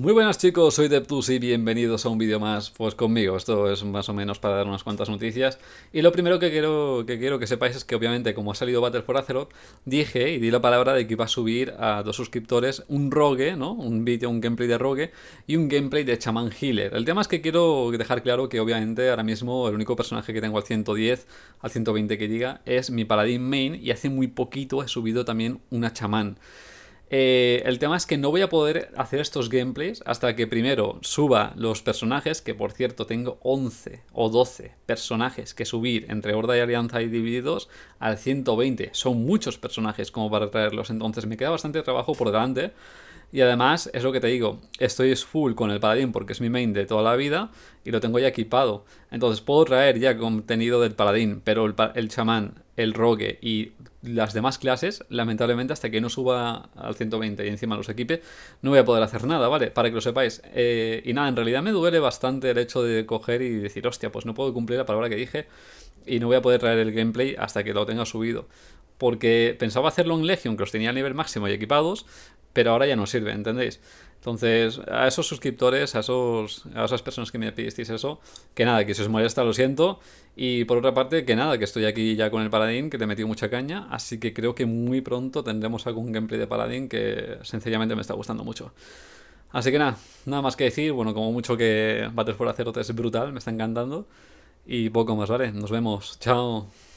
Muy buenas chicos, soy Deptus y bienvenidos a un vídeo más pues conmigo. Esto es más o menos para dar unas cuantas noticias. Y lo primero que quiero que, quiero que sepáis es que obviamente como ha salido Battle for Azeroth, dije y di la palabra de que iba a subir a dos suscriptores un rogue, ¿no? Un vídeo, un gameplay de rogue y un gameplay de chamán healer. El tema es que quiero dejar claro que obviamente ahora mismo el único personaje que tengo al 110, al 120 que diga, es mi paladín main y hace muy poquito he subido también una chamán. Eh, el tema es que no voy a poder hacer estos gameplays hasta que primero suba los personajes, que por cierto tengo 11 o 12 personajes que subir entre Horda y Alianza y divididos al 120. Son muchos personajes como para traerlos, entonces me queda bastante trabajo por delante. Y además, es lo que te digo, estoy full con el paladín porque es mi main de toda la vida y lo tengo ya equipado. Entonces puedo traer ya contenido del paladín, pero el, el chamán, el rogue y las demás clases, lamentablemente, hasta que no suba al 120 y encima los equipe, no voy a poder hacer nada, ¿vale? Para que lo sepáis. Eh, y nada, en realidad me duele bastante el hecho de coger y decir, hostia, pues no puedo cumplir la palabra que dije y no voy a poder traer el gameplay hasta que lo tenga subido. Porque pensaba hacerlo en Legion, que los tenía a nivel máximo y equipados, pero ahora ya no sirve, ¿entendéis? Entonces, a esos suscriptores, a, esos, a esas personas que me pedisteis eso, que nada, que si os molesta lo siento. Y por otra parte, que nada, que estoy aquí ya con el Paladín, que te he metido mucha caña, así que creo que muy pronto tendremos algún gameplay de Paladín que sencillamente me está gustando mucho. Así que nada, nada más que decir, bueno, como mucho que for for 3 es brutal, me está encantando. Y poco más, ¿vale? Nos vemos, chao.